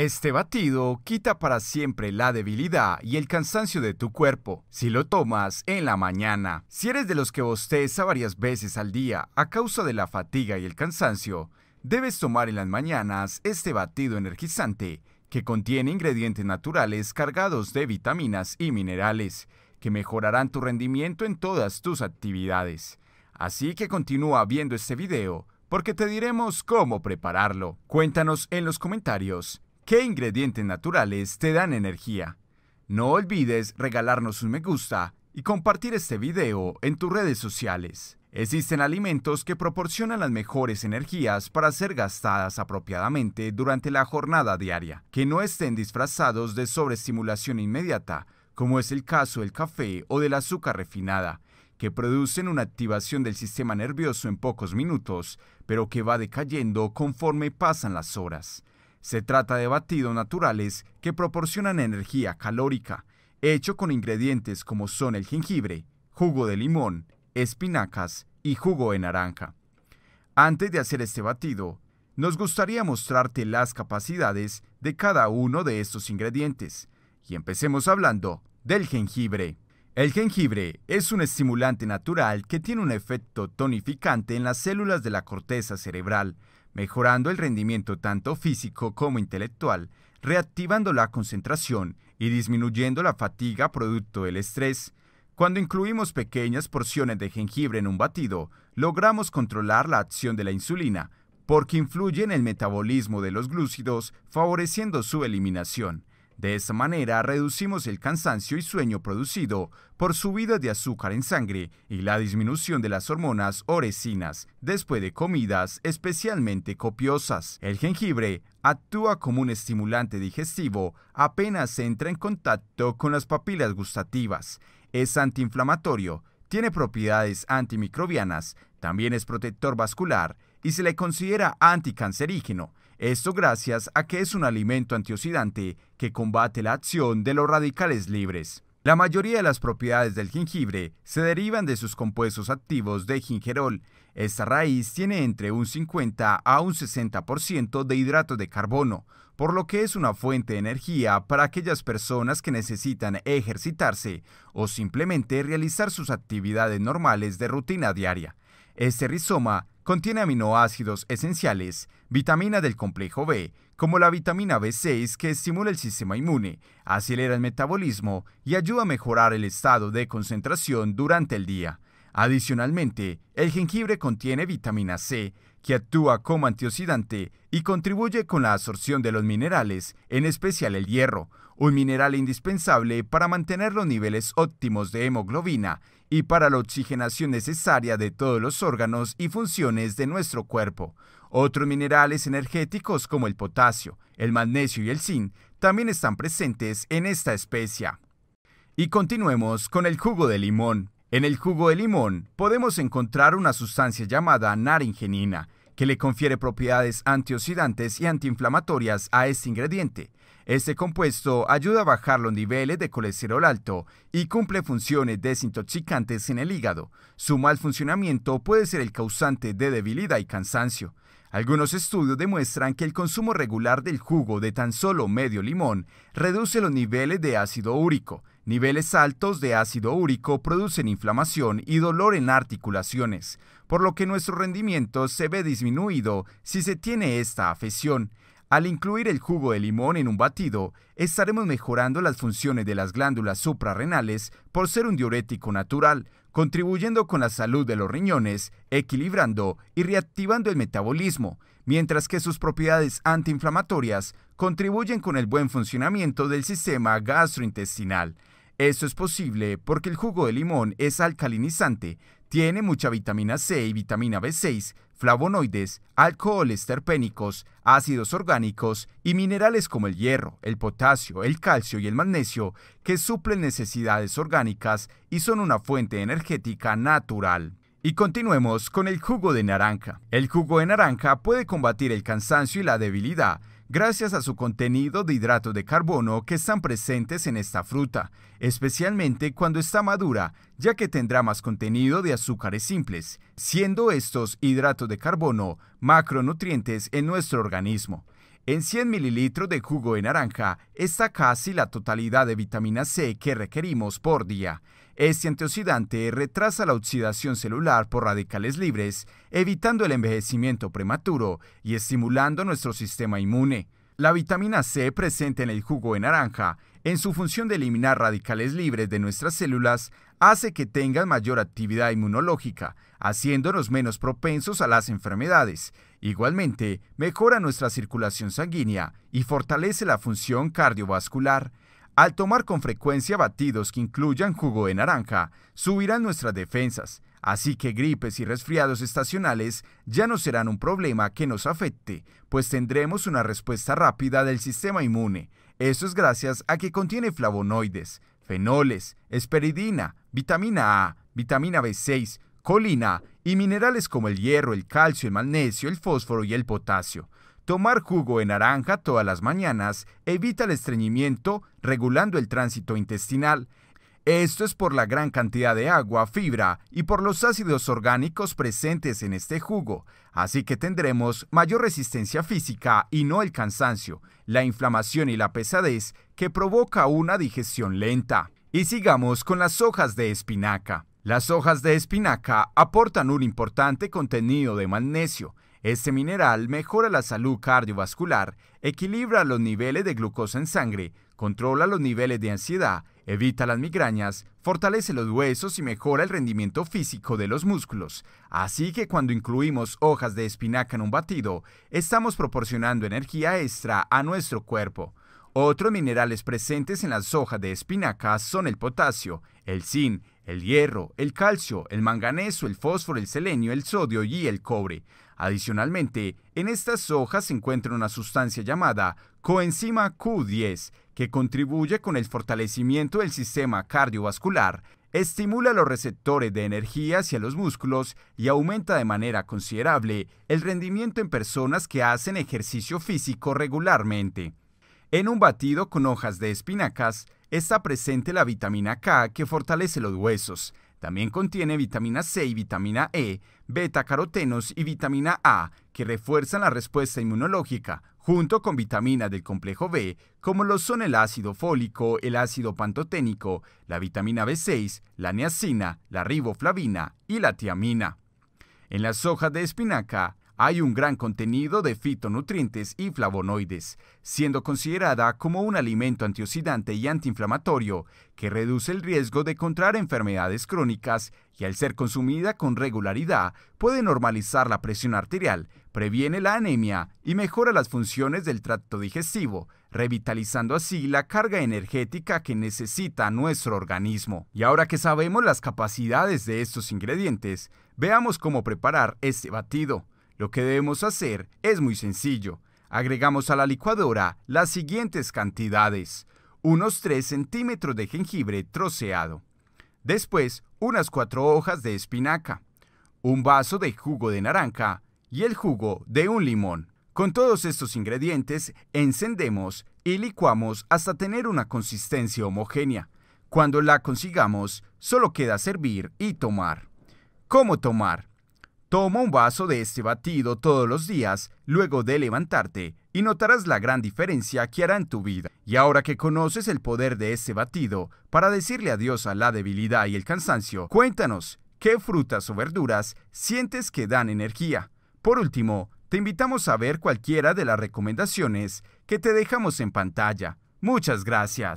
Este batido quita para siempre la debilidad y el cansancio de tu cuerpo si lo tomas en la mañana. Si eres de los que bosteza varias veces al día a causa de la fatiga y el cansancio, debes tomar en las mañanas este batido energizante que contiene ingredientes naturales cargados de vitaminas y minerales que mejorarán tu rendimiento en todas tus actividades. Así que continúa viendo este video porque te diremos cómo prepararlo. Cuéntanos en los comentarios qué ingredientes naturales te dan energía. No olvides regalarnos un me gusta y compartir este video en tus redes sociales. Existen alimentos que proporcionan las mejores energías para ser gastadas apropiadamente durante la jornada diaria, que no estén disfrazados de sobreestimulación inmediata, como es el caso del café o del azúcar refinada, que producen una activación del sistema nervioso en pocos minutos, pero que va decayendo conforme pasan las horas. Se trata de batidos naturales que proporcionan energía calórica, hecho con ingredientes como son el jengibre, jugo de limón, espinacas y jugo de naranja. Antes de hacer este batido, nos gustaría mostrarte las capacidades de cada uno de estos ingredientes. Y empecemos hablando del jengibre. El jengibre es un estimulante natural que tiene un efecto tonificante en las células de la corteza cerebral, mejorando el rendimiento tanto físico como intelectual, reactivando la concentración y disminuyendo la fatiga producto del estrés. Cuando incluimos pequeñas porciones de jengibre en un batido, logramos controlar la acción de la insulina, porque influye en el metabolismo de los glúcidos, favoreciendo su eliminación. De esta manera reducimos el cansancio y sueño producido por subidas de azúcar en sangre y la disminución de las hormonas orecinas después de comidas especialmente copiosas. El jengibre actúa como un estimulante digestivo apenas entra en contacto con las papilas gustativas. Es antiinflamatorio, tiene propiedades antimicrobianas, también es protector vascular y se le considera anticancerígeno, esto gracias a que es un alimento antioxidante que combate la acción de los radicales libres. La mayoría de las propiedades del jengibre se derivan de sus compuestos activos de gingerol. Esta raíz tiene entre un 50 a un 60% de hidrato de carbono, por lo que es una fuente de energía para aquellas personas que necesitan ejercitarse o simplemente realizar sus actividades normales de rutina diaria. Este rizoma Contiene aminoácidos esenciales, vitamina del complejo B, como la vitamina B6 que estimula el sistema inmune, acelera el metabolismo y ayuda a mejorar el estado de concentración durante el día. Adicionalmente, el jengibre contiene vitamina C, que actúa como antioxidante y contribuye con la absorción de los minerales, en especial el hierro, un mineral indispensable para mantener los niveles óptimos de hemoglobina y para la oxigenación necesaria de todos los órganos y funciones de nuestro cuerpo. Otros minerales energéticos como el potasio, el magnesio y el zinc también están presentes en esta especia. Y continuemos con el jugo de limón. En el jugo de limón podemos encontrar una sustancia llamada naringenina, que le confiere propiedades antioxidantes y antiinflamatorias a este ingrediente. Este compuesto ayuda a bajar los niveles de colesterol alto y cumple funciones desintoxicantes en el hígado. Su mal funcionamiento puede ser el causante de debilidad y cansancio. Algunos estudios demuestran que el consumo regular del jugo de tan solo medio limón reduce los niveles de ácido úrico. Niveles altos de ácido úrico producen inflamación y dolor en articulaciones por lo que nuestro rendimiento se ve disminuido si se tiene esta afección. Al incluir el jugo de limón en un batido, estaremos mejorando las funciones de las glándulas suprarrenales por ser un diurético natural, contribuyendo con la salud de los riñones, equilibrando y reactivando el metabolismo, mientras que sus propiedades antiinflamatorias contribuyen con el buen funcionamiento del sistema gastrointestinal. Esto es posible porque el jugo de limón es alcalinizante, tiene mucha vitamina C y vitamina B6, flavonoides, alcoholes terpénicos, ácidos orgánicos y minerales como el hierro, el potasio, el calcio y el magnesio, que suplen necesidades orgánicas y son una fuente energética natural. Y continuemos con el jugo de naranja. El jugo de naranja puede combatir el cansancio y la debilidad, gracias a su contenido de hidratos de carbono que están presentes en esta fruta, especialmente cuando está madura, ya que tendrá más contenido de azúcares simples, siendo estos hidratos de carbono macronutrientes en nuestro organismo. En 100 mililitros de jugo de naranja está casi la totalidad de vitamina C que requerimos por día. Este antioxidante retrasa la oxidación celular por radicales libres, evitando el envejecimiento prematuro y estimulando nuestro sistema inmune. La vitamina C presente en el jugo de naranja, en su función de eliminar radicales libres de nuestras células, hace que tengan mayor actividad inmunológica, haciéndonos menos propensos a las enfermedades. Igualmente, mejora nuestra circulación sanguínea y fortalece la función cardiovascular. Al tomar con frecuencia batidos que incluyan jugo de naranja, subirán nuestras defensas, así que gripes y resfriados estacionales ya no serán un problema que nos afecte, pues tendremos una respuesta rápida del sistema inmune. Esto es gracias a que contiene flavonoides, fenoles, esperidina, vitamina A, vitamina B6, colina y minerales como el hierro, el calcio, el magnesio, el fósforo y el potasio. Tomar jugo de naranja todas las mañanas evita el estreñimiento, regulando el tránsito intestinal. Esto es por la gran cantidad de agua, fibra y por los ácidos orgánicos presentes en este jugo, así que tendremos mayor resistencia física y no el cansancio, la inflamación y la pesadez que provoca una digestión lenta. Y sigamos con las hojas de espinaca. Las hojas de espinaca aportan un importante contenido de magnesio, este mineral mejora la salud cardiovascular, equilibra los niveles de glucosa en sangre, controla los niveles de ansiedad, evita las migrañas, fortalece los huesos y mejora el rendimiento físico de los músculos. Así que cuando incluimos hojas de espinaca en un batido, estamos proporcionando energía extra a nuestro cuerpo. Otros minerales presentes en las hojas de espinaca son el potasio, el zinc, el hierro, el calcio, el manganeso, el fósforo, el selenio, el sodio y el cobre. Adicionalmente, en estas hojas se encuentra una sustancia llamada coenzima Q10, que contribuye con el fortalecimiento del sistema cardiovascular, estimula los receptores de energía hacia los músculos y aumenta de manera considerable el rendimiento en personas que hacen ejercicio físico regularmente. En un batido con hojas de espinacas está presente la vitamina K que fortalece los huesos, también contiene vitamina C y vitamina E, beta-carotenos y vitamina A, que refuerzan la respuesta inmunológica, junto con vitaminas del complejo B, como lo son el ácido fólico, el ácido pantoténico, la vitamina B6, la niacina, la riboflavina y la tiamina. En las hojas de espinaca hay un gran contenido de fitonutrientes y flavonoides, siendo considerada como un alimento antioxidante y antiinflamatorio que reduce el riesgo de contraer enfermedades crónicas y al ser consumida con regularidad puede normalizar la presión arterial, previene la anemia y mejora las funciones del tracto digestivo, revitalizando así la carga energética que necesita nuestro organismo. Y ahora que sabemos las capacidades de estos ingredientes, veamos cómo preparar este batido. Lo que debemos hacer es muy sencillo. Agregamos a la licuadora las siguientes cantidades. Unos 3 centímetros de jengibre troceado. Después, unas 4 hojas de espinaca. Un vaso de jugo de naranja y el jugo de un limón. Con todos estos ingredientes, encendemos y licuamos hasta tener una consistencia homogénea. Cuando la consigamos, solo queda servir y tomar. ¿Cómo tomar? Toma un vaso de este batido todos los días luego de levantarte y notarás la gran diferencia que hará en tu vida. Y ahora que conoces el poder de este batido para decirle adiós a la debilidad y el cansancio, cuéntanos qué frutas o verduras sientes que dan energía. Por último, te invitamos a ver cualquiera de las recomendaciones que te dejamos en pantalla. Muchas gracias.